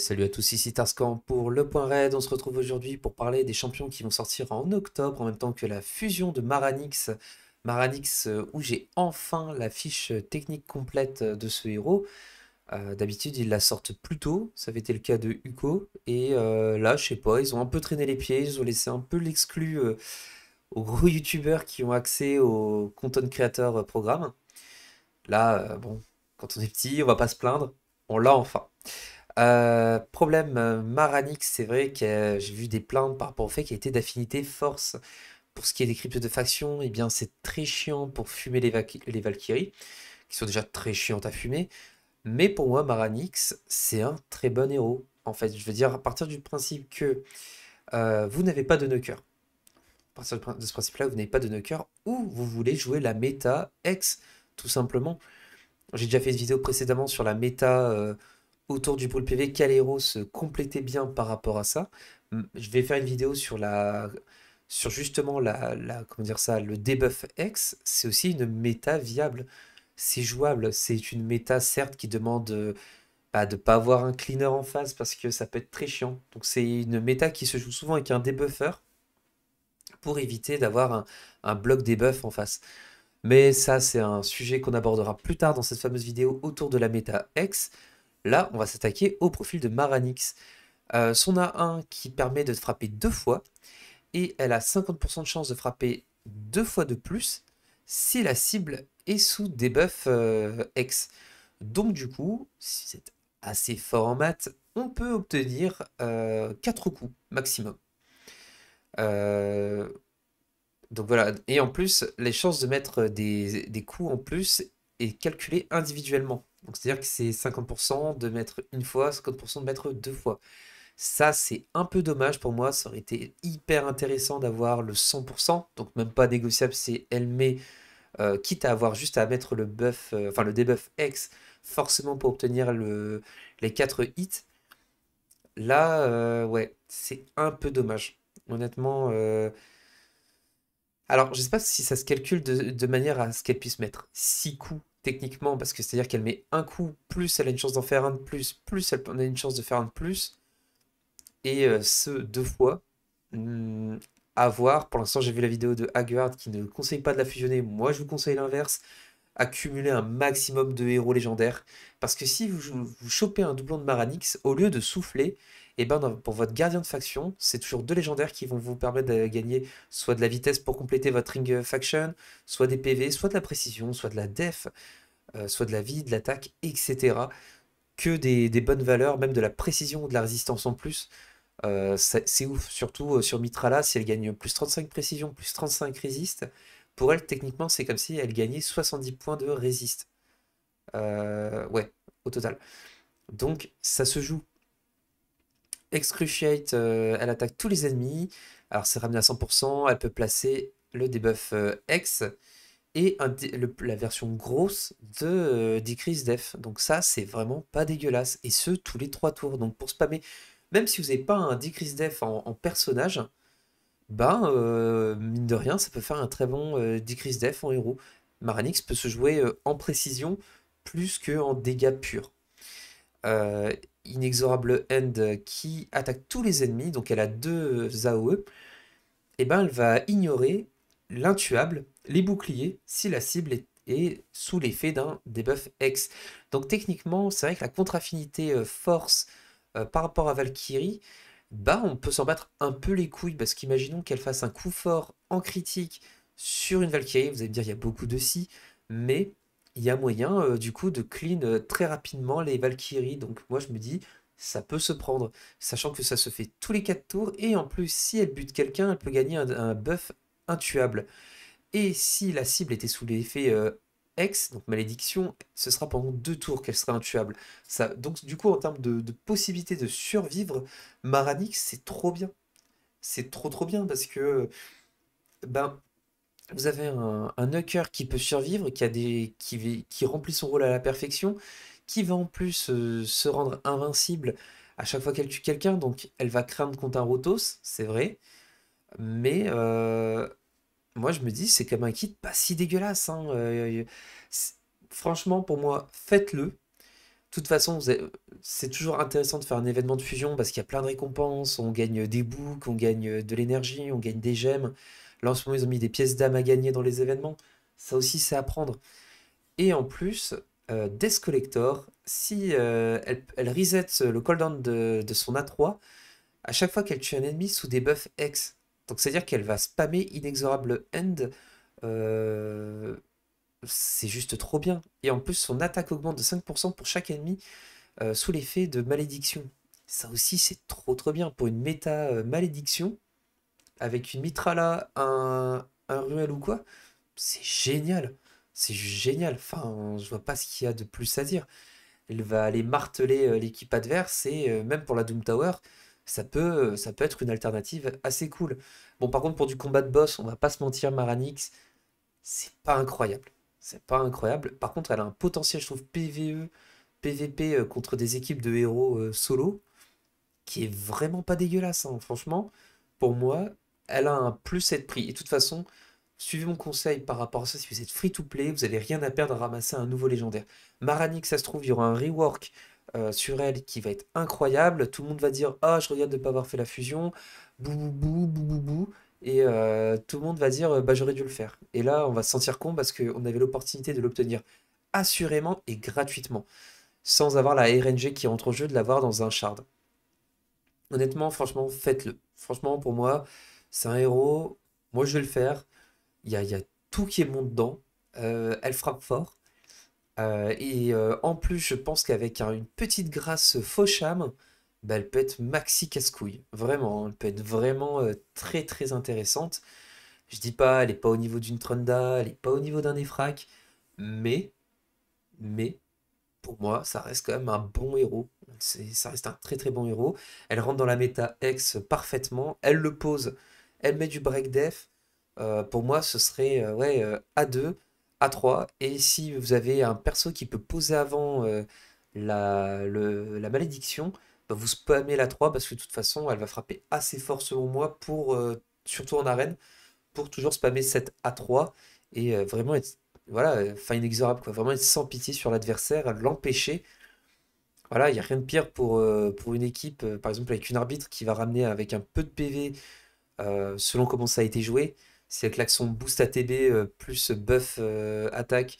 salut à tous, ici Tarscan pour Le Point Raid. On se retrouve aujourd'hui pour parler des champions qui vont sortir en octobre en même temps que la fusion de Maranix. Maranix euh, où j'ai enfin la fiche technique complète de ce héros. Euh, d'habitude ils la sortent plus tôt, ça avait été le cas de Uko. Et euh, là je sais pas, ils ont un peu traîné les pieds, ils ont laissé un peu l'exclu aux gros youtubeurs qui ont accès au Content Creator Programme. Là, bon, quand on est petit, on va pas se plaindre. On l'a enfin. Euh, problème euh, Maranix, c'est vrai que euh, j'ai vu des plaintes par rapport au fait qu'il était d'affinité force. Pour ce qui est des cryptes de faction, et eh bien c'est très chiant pour fumer les, Valkyries, qui sont déjà très chiantes à fumer. Mais pour moi, Maranix, c'est un très bon héros. En fait, je veux dire, à partir du principe que vous n'avez pas de knocker, à partir de ce principe-là, vous n'avez pas de knocker, ou vous voulez jouer la méta X, tout simplement. J'ai déjà fait une vidéo précédemment sur la méta autour du pôle PV, Calero se complétait bien par rapport à ça. Hum, je vais faire une vidéo sur la sur justement la, comment dire ça, le debuff X, c'est aussi une méta viable. C'est jouable, c'est une méta certes qui demande euh, bah, de ne pas avoir un cleaner en face parce que ça peut être très chiant. Donc c'est une méta qui se joue souvent avec un debuffer pour éviter d'avoir un, un bloc debuff en face. Mais ça, c'est un sujet qu'on abordera plus tard dans cette fameuse vidéo autour de la méta X. Là, on va s'attaquer au profil de Maranix. Euh, son A1 qui permet de frapper deux fois, et elle a 50% de chance de frapper deux fois de plus si la cible est sous debuff euh, X. Donc du coup, si c'est assez fort en maths, on peut obtenir euh, quatre 4 coups maximum. donc voilà, et en plus, les chances de mettre des, des coups en plus est calculée individuellement. Donc c'est-à-dire que c'est 50% de mettre une fois, 50% de mettre deux fois. Ça, c'est un peu dommage pour moi. Ça aurait été hyper intéressant d'avoir le 100%, donc même pas négociable, c'est elle met, euh, quitte à avoir juste à mettre le buff, euh, enfin le debuff X, forcément pour obtenir le, les 4 hits. Là, euh, ouais, c'est un peu dommage. Honnêtement, alors je sais pas si ça se calcule de, de manière à ce qu'elle puisse mettre 6 coups techniquement, parce que c'est-à-dire qu'elle met un coup, plus elle a une chance d'en faire un de plus, plus elle a une chance de faire un de plus, et euh, ce deux fois. Hmm, à voir. Pour l'instant, j'ai vu la vidéo de Haggard qui ne conseille pas de la fusionner. Moi, je vous conseille l'inverse accumuler un maximum de héros légendaires. Parce que si vous, chopez un doublon de Maranix, au lieu de souffler, et eh ben pour votre gardien de faction, c'est toujours deux légendaires qui vont vous permettre de gagner soit de la vitesse pour compléter votre ring faction, soit des PV, soit de la précision, soit de la def, euh, soit de la vie, de l'attaque, etc. Que des, bonnes valeurs, même de la précision ou de la résistance en plus. Euh, c'est ouf, surtout euh, sur Mitrala, si elle gagne plus 35 précision, plus 35 résiste, pour elle, techniquement, c'est comme si elle gagnait 70 points de résiste. Euh, ouais, au total. Donc, ça se joue. Excruciate, euh, elle attaque tous les ennemis. Alors, c'est ramené à 100%. Elle peut placer le debuff euh, X et la version grosse de Decrease Def. Donc, ça, c'est vraiment pas dégueulasse. Et ce, tous les 3 tours. Donc, pour spammer, même si vous n'avez pas un Decrease Def en personnage, ben, euh, mine de rien, ça peut faire un très bon euh, Decrease Def en héros. Maranix peut se jouer euh, en précision plus qu'en dégâts purs. inexorable End qui attaque tous les ennemis, donc elle a deux AOE, et eh ben elle va ignorer l'intuable, les boucliers, si la cible est, est sous l'effet d'un debuff X. Donc techniquement, c'est vrai que la contre-affinité force par rapport à Valkyrie, bah on peut s'en battre un peu les couilles parce qu'imaginons qu'elle fasse un coup fort en critique sur une Valkyrie, vous allez me dire il y a beaucoup de si, mais il y a moyen euh, du coup de clean euh, très rapidement les Valkyries. Donc moi je me dis ça peut se prendre, sachant que ça se fait tous les 4 tours et en plus si elle bute quelqu'un, elle peut gagner un, buff intuable. Et si la cible était sous l'effet euh, donc malédiction, ce sera pendant deux tours qu'elle sera intuable. Ça, donc du coup, en termes de, possibilité de survivre, Maranix, c'est trop bien. C'est trop trop bien parce que ben, vous avez un, un qui peut survivre, qui, a des, qui, qui remplit son rôle à la perfection, qui va en plus euh, se rendre invincible à chaque fois qu'elle tue quelqu'un, donc elle va craindre contre un Rotos, c'est vrai, mais euh, moi je me dis, c'est quand même un kit pas si dégueulasse. Hein, euh, euh, euh, franchement, pour moi, faites-le. De toute façon, c'est toujours intéressant de faire un événement de fusion parce qu'il y a plein de récompenses. On gagne des boucs, on gagne de l'énergie, on gagne des gemmes. Là, en ce moment, ils ont mis des pièces d'âme à gagner dans les événements. Ça aussi, c'est à prendre. Et en plus, Death Collector, si elle, reset le cooldown de, de son A3, à chaque fois qu'elle tue un ennemi sous des buffs X, donc c'est-à-dire qu'elle va spammer inexorable end. Euh, c'est juste trop bien. Et en plus, son attaque augmente de 5% pour chaque ennemi euh, sous l'effet de malédiction. Ça aussi, c'est trop trop bien pour une méta euh, malédiction avec une mitrala, un, un ruel ou quoi. C'est génial. C'est génial. Enfin, je vois pas ce qu'il y a de plus à dire. Elle va aller marteler l'équipe adverse et même pour la Doom Tower, ça peut, ça peut être une alternative assez cool. Bon, par contre, pour du combat de boss, on va pas se mentir, Maranix, c'est pas incroyable. C'est pas incroyable. Par contre, elle a un potentiel, je trouve, PVE, PVP euh, contre des équipes de héros euh, solo, qui est vraiment pas dégueulasse. Hein. Franchement, pour moi, elle a un plus à prix. Et de toute façon, suivez mon conseil par rapport à ça. Si vous êtes free to play, vous n'avez rien à perdre à ramasser un nouveau légendaire. Maranix, ça se trouve, il y aura un rework euh, sur elle qui va être incroyable. Tout le monde va dire Ah, je regrette de ne pas avoir fait la fusion. Bou, bou, bou, bou, Et euh, tout le monde va dire Bah, j'aurais dû le faire. Et là, on va se sentir con parce qu'on avait l'opportunité de l'obtenir assurément et gratuitement, sans avoir la RNG qui entre au jeu, de l'avoir dans un shard. Honnêtement, franchement, faites-le. Franchement, pour moi, c'est un héros. Moi, je vais le faire. Il y a, y a, tout qui est bon dedans. Euh, elle frappe fort. Euh, et euh, en plus, je pense qu'avec une petite grâce faucham, bah, elle peut être maxi casse-couille. Vraiment, hein, elle peut être vraiment euh, très très intéressante. Je dis pas, elle est pas au niveau d'une Tronda, elle est pas au niveau d'un effraque, mais, mais, pour moi, ça reste quand même un bon héros. ça reste un très très bon héros. Elle rentre dans la méta X parfaitement, elle le pose, elle met du break def. pour moi, ce serait ouais, A2 a3. Et si vous avez un perso qui peut poser avant euh, la, la, malédiction, bah, vous spammez la 3 parce que de toute façon, elle va frapper assez fort selon moi, pour, euh, surtout en arène, pour toujours spammer cette A3 et euh, vraiment être voilà, enfin inexorable, quoi. vraiment être sans pitié sur l'adversaire, l'empêcher. Voilà, il n'y a rien de pire pour, pour une équipe, par exemple avec une arbitre qui va ramener avec un peu de PV selon comment ça a été joué c'est avec l'action boost ATB euh, plus buff euh, attaque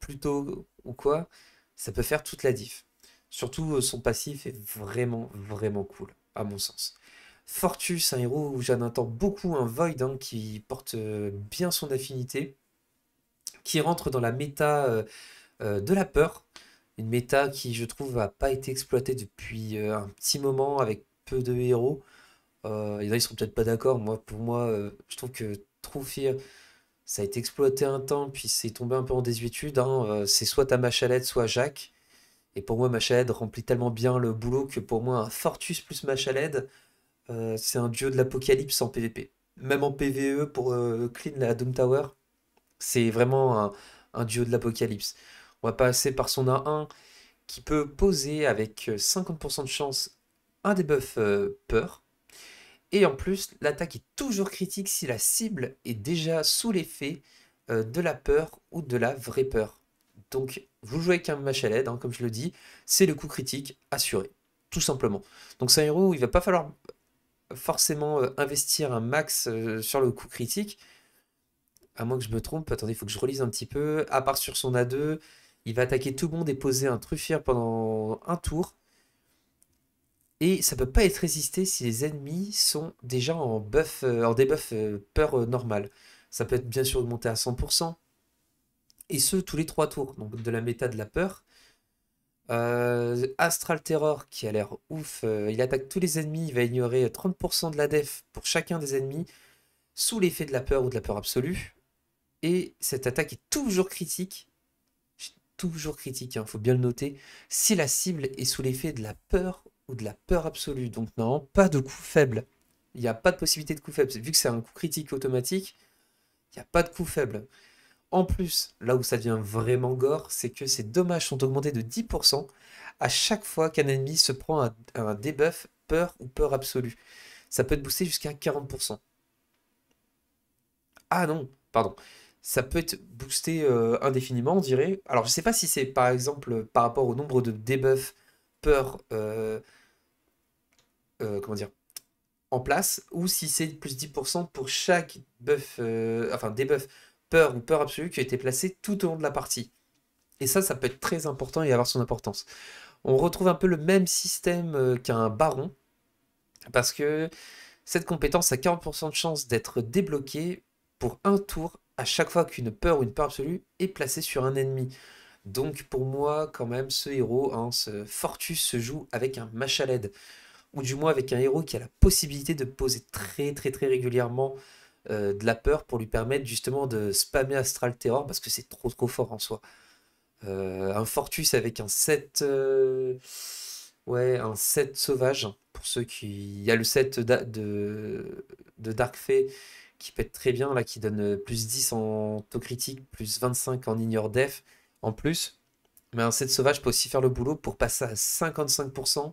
plutôt ou quoi, ça peut faire toute la diff. Surtout euh, son passif est vraiment vraiment cool à mon sens. Fortus, un héros où j'en attends beaucoup, un Void hein, qui porte bien son affinité, qui rentre dans la méta de la peur, une méta qui je trouve n'a pas été exploitée depuis un petit moment avec peu de héros. Euh, en ils seront peut-être pas d'accord. Moi, pour moi, je trouve que euh, ça a été exploité un temps, puis c'est tombé un peu en désuétude. Hein. Euh, c'est soit à Machalette, soit Jacques. Et pour moi, Machaled remplit tellement bien le boulot que pour moi, un Fortus plus Machaled, euh, c'est un duo de l'apocalypse en PvP. Même en PvE pour Clean la Doom Tower, c'est vraiment un, duo de l'apocalypse. On va passer par son A1 qui peut poser avec 50% de chance un debuff peur. Et en plus, l'attaque est toujours critique si la cible est déjà sous l'effet euh, de la peur ou de la vraie peur. Donc, vous jouez avec un match à l'aide, hein, comme je le dis, c'est le coup critique assuré, tout simplement. Donc, c'est un héros où il va pas falloir euh, forcément euh, investir un max sur le coup critique, à moins que je me trompe. Attendez, il faut que je relise un petit peu. À part sur son A2, il va attaquer tout le monde et poser un Truffier pendant un tour. Et ça peut pas être résisté si les ennemis sont déjà en buff, euh, en debuff euh, peur euh, normale. Ça peut être bien sûr augmenté à 100%. Et ce, tous les trois tours, donc de la méta de la peur. Astral Terror qui a l'air ouf, il attaque tous les ennemis, il va ignorer 30% de la def pour chacun des ennemis sous l'effet de la peur ou de la peur absolue. Et cette attaque est toujours critique, toujours critique, il hein, faut bien le noter, si la cible est sous l'effet de la peur ou de la peur absolue. Donc non, pas de coup faible. Il n'y a pas de possibilité de coup faible. Vu que c'est un coup critique automatique, il n'y a pas de coup faible. En plus, là où ça devient vraiment gore, c'est que ces dommages sont augmentés de 10% à chaque fois qu'un ennemi se prend un, un debuff peur ou peur absolue. Ça peut être boosté jusqu'à 40%. Ah non, pardon. Ça peut être boosté euh, indéfiniment, on dirait. Alors je ne sais pas si c'est par exemple par rapport au nombre de debuffs peur euh, euh, comment dire, en place, ou si c'est plus 10% pour chaque buff, euh, enfin des buffs peur ou peur absolue qui a été placé tout au long de la partie. Et ça, ça peut être très important et avoir son importance. On retrouve un peu le même système qu'un baron, parce que cette compétence a 40% de chance d'être débloquée pour un tour à chaque fois qu'une peur ou une peur absolue est placée sur un ennemi. Donc pour moi, quand même, ce héros, hein, ce Fortus, se joue avec un machaled, ou du moins avec un héros qui a la possibilité de poser très très très régulièrement euh, de la peur pour lui permettre justement de spammer Astral Terror, parce que c'est trop trop fort en soi. Euh, un Fortus avec un 7... Euh, ouais, un set sauvage, pour ceux qui... Il y a le set de, de, Dark qui pète très bien, là, qui donne plus 10 en taux critique, plus 25 en ignore def, en plus. Mais un set sauvage peut aussi faire le boulot pour passer à 55%,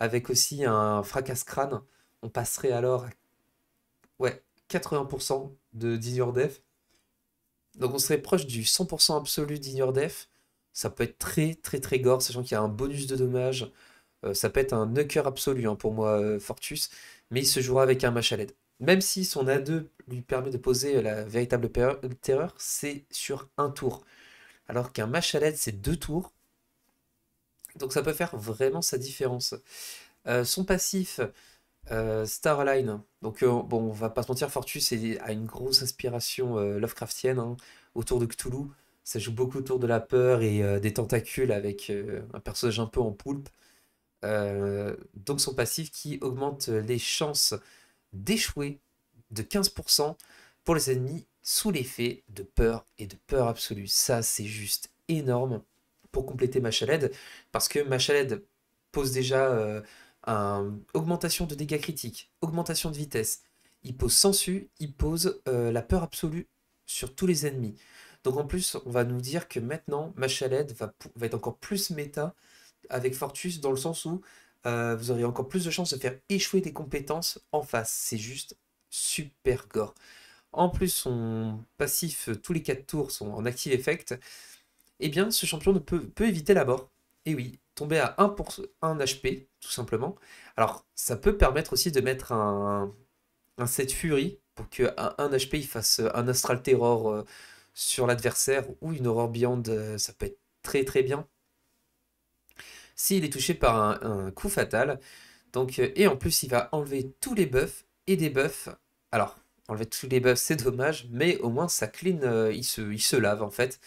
avec aussi un fracas crâne. On passerait alors à ouais, 80% de Dignor Def. Donc on serait proche du 100% absolu d'Ignor Def. Ça peut être très très très gore, sachant qu'il y a un bonus de dommage. Euh, ça peut être un knocker absolu hein, pour moi, euh, Fortus. Mais il se jouera avec un match à Même si son A2 lui permet de poser la véritable terreur, c'est sur un tour alors qu'un match à l'aide, c'est deux tours. Donc ça peut faire vraiment sa différence. Euh, son passif, euh, Starline. Donc euh, bon, on va pas se mentir, Fortus a une grosse inspiration Lovecraftienne hein, autour de Cthulhu. Ça joue beaucoup autour de la peur et des tentacules avec un personnage un peu en poulpe. donc son passif qui augmente les chances d'échouer de 15% pour les ennemis sous l'effet de peur et de peur absolue. Ça, c'est juste énorme pour compléter Machaled, parce que Machaled pose déjà euh, augmentation de dégâts critiques, augmentation de vitesse. Il pose sensu, il pose euh, la peur absolue sur tous les ennemis. Donc en plus, on va nous dire que maintenant, ma va, va être encore plus méta avec Fortus, dans le sens où euh, vous aurez encore plus de chances de faire échouer des compétences en face. C'est juste super gore en plus son passif euh, tous les 4 tours sont en active effect, eh bien ce champion ne peut, peut éviter la mort. Et oui, tomber à 1, HP, tout simplement. Alors ça peut permettre aussi de mettre un, un set Fury pour que 1 HP il fasse euh, un Astral Terror euh, sur l'adversaire ou une Aurore Beyond, ça peut être très très bien. S'il est touché par un, coup fatal, donc, et en plus il va enlever tous les buffs et des buffs. Alors, Enlever tous les buffs, c'est dommage, mais au moins ça clean, euh, il, se, il se lave en fait.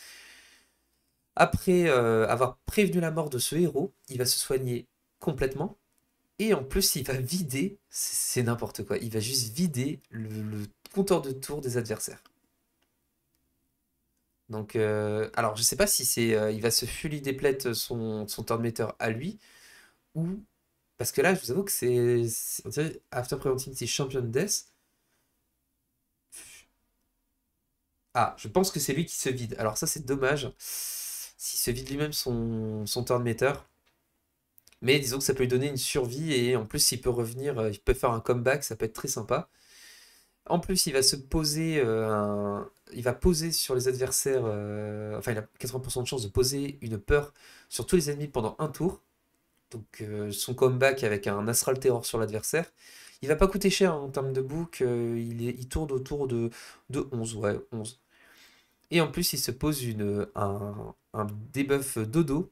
Après euh, avoir prévenu la mort de ce héros, il va se soigner complètement. Et en plus, il va vider, c'est n'importe quoi, il va juste vider le, compteur de tour des adversaires. Donc, euh, alors je sais pas si c'est, il va se fully déplète son, son meter à lui, ou. Parce que là, je vous avoue que c'est. After Preventing, c'est Champion Death. Ah, je pense que c'est lui qui se vide. Alors ça, c'est dommage. S'il se vide lui-même son, son turn meter. Mais disons que ça peut lui donner une survie. Et en plus, il peut revenir, euh, il peut faire un comeback. Ça peut être très sympa. En plus, il va se poser, euh, il va poser sur les adversaires, euh, enfin, il a 80% de chance de poser une peur sur tous les ennemis pendant un tour. Donc, son comeback avec un Astral Terror sur l'adversaire. Il va pas coûter cher hein, en termes de bouc, euh, il, tourne autour de, 11, ouais, 11. Et en plus, il se pose une, un, un debuff dodo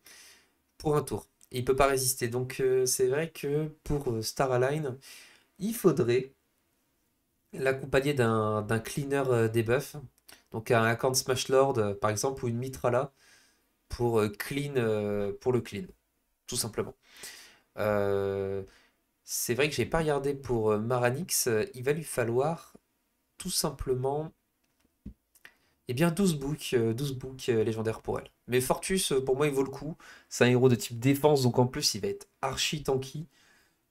pour un tour. Il il peut pas résister. Donc euh, c'est vrai que pour euh, Star Align, il faudrait l'accompagner d'un, cleaner debuff. Donc un Accord Smash Lord, par exemple, ou une Mitrala pour, clean, pour le clean. Tout simplement. C'est vrai que j'ai pas regardé pour euh, Maranix. Euh, il va lui falloir tout simplement eh bien 12 books, 12 légendaires pour elle. Mais Fortus, euh, pour moi, il vaut le coup. C'est un héros de type défense, donc en plus, il va être archi tanky.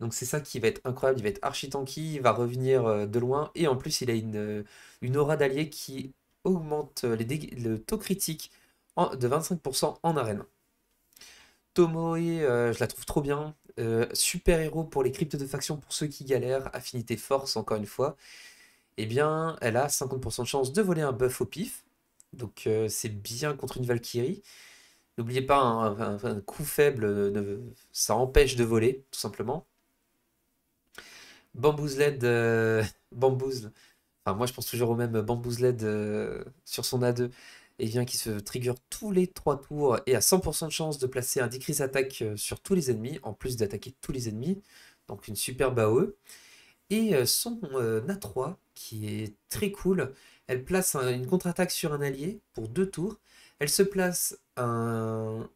Donc c'est ça qui va être incroyable, il va être archi tanky, il va revenir de loin, et en plus il a une, une aura d'allié qui augmente les le taux critique de 25% en arène. Tomoe, je la trouve trop bien, euh, super-héros pour les cryptes de faction pour ceux qui galèrent, affinité force encore une fois, eh bien elle a 50% de chance de voler un buff au pif, donc euh, c'est bien contre une Valkyrie. N'oubliez pas, un, coup faible, ça empêche de voler, tout simplement. Bamboozled, euh, enfin moi je pense toujours au même bambouzled sur son A2, et bien, qui se trigger tous les 3 tours et a 100% de chance de placer un decrease attaque euh, sur tous les ennemis, en plus d'attaquer tous les ennemis. Donc une superbe AOE. Et euh, son euh, A3, qui est très cool, elle place une contre-attaque sur un allié pour 2 tours. Elle se place un...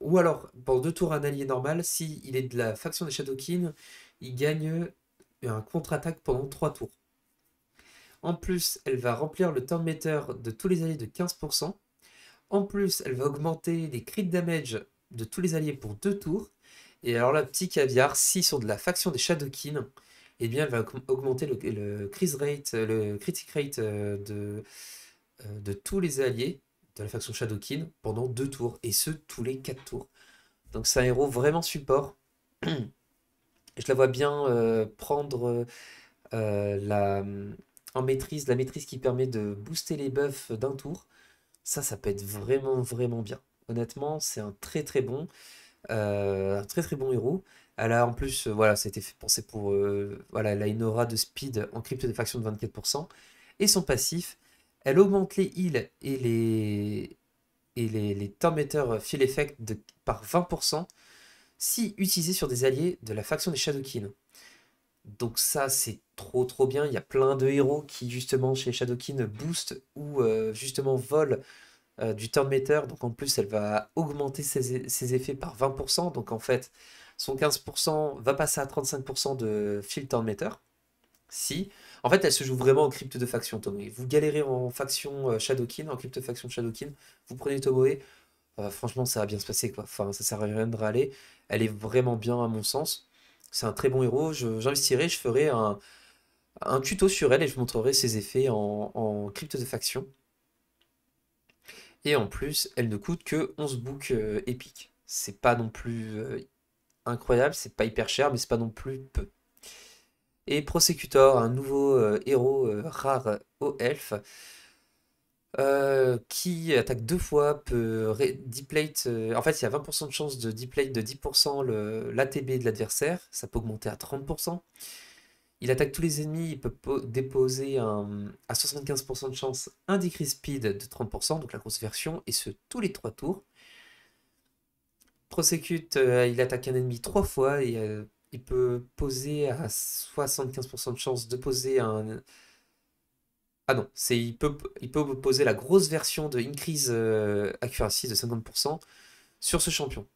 Ou alors, pour 2 tours, un allié normal, s'il est de la faction des Shadowkin, il gagne un contre-attaque pendant 3 tours. En plus, elle va remplir le turn de tous les alliés de 15%. En plus, elle va augmenter les crit damage de tous les alliés pour 2 tours. Et alors la petite caviar, s'ils sont de la faction des Shadowkin, eh bien, elle va augmenter le, crit rate, le critic rate euh, de, euh, de tous les alliés de la faction Shadowkin pendant 2 tours. Et ce, tous les 4 tours. Donc c'est un héros vraiment support. je la vois bien euh, prendre la, en maîtrise, la maîtrise qui permet de booster les buffs d'un tour, ça, ça peut être vraiment, vraiment bien. Honnêtement, c'est un très, très bon, euh, très, très bon héros. Elle a en plus, euh, voilà, c'était a fait penser pour, euh, voilà, elle a une aura de speed en crypto de faction de 24%. Et son passif, elle augmente les heals et les, et les, les tormenteurs field effect de, par 20% si utilisé sur des alliés de la faction des Shadowkin. Donc ça, c'est trop trop bien. Il y a plein de héros qui justement chez Shadowkin boostent ou euh, justement volent euh, du turn meter. Donc en plus, elle va augmenter ses, effets par 20%. Donc en fait, son 15% va passer à 35% de fil turn meter. Si. En fait, elle se joue vraiment en crypte de faction Tomoe. Vous galérez en faction euh, Shadowkin, en crypte faction Shadowkin, vous prenez Tomoe, franchement, ça va bien se passer quoi. Enfin, ça sert à rien de râler. Elle est vraiment bien à mon sens. C'est un très bon héros. J'investirai, je, je, ferai un, tuto sur elle et je montrerai ses effets en, en crypte de faction. Et en plus, elle ne coûte que 11 books euh, épiques. C'est pas non plus euh, incroyable, c'est pas hyper cher, mais c'est pas non plus peu. Et Prosecutor, un nouveau euh, héros rare au elfes. Euh, qui attaque deux fois, peut deplate. Euh, en fait, il y a 20% de chance de deplate de 10% l'ATB de l'adversaire. Ça peut augmenter à 30%. Il attaque tous les ennemis. Il peut déposer à 75% de chance un decrease speed de 30%, donc la grosse version, et ce tous les trois tours. Prosecute, euh, il attaque un ennemi trois fois et il peut poser à 75% de chance de poser un ah non, c'est il peut poser la grosse version de increase euh, accuracy de 50% sur ce champion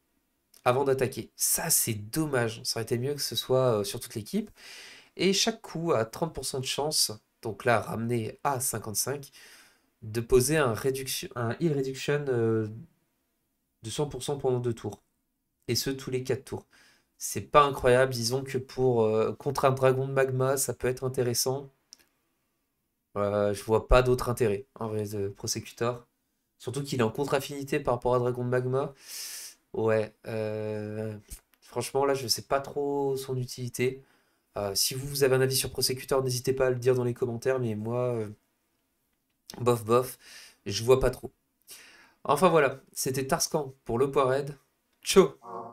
avant d'attaquer. Ça c'est dommage, ça aurait été mieux que ce soit euh, sur toute l'équipe. Et chaque coup a 30% de chance, donc là ramené à 55, de poser un, réduction, un heal reduction euh, de 100% pendant deux tours. Et ce tous les quatre tours. C'est pas incroyable, disons que pour contre un dragon de magma, ça peut être intéressant euh, je vois pas d'autre intérêt en vrai de Prosecutor. Surtout qu'il est en contre-affinité par rapport à Dragon Magma. Ouais. Euh, franchement, là, je sais pas trop son utilité. Euh, si vous, vous avez un avis sur Prosecutor, n'hésitez pas à le dire dans les commentaires. Mais moi, bof, bof, je vois pas trop. Enfin voilà, c'était Tarscan pour le Poiret. Ciao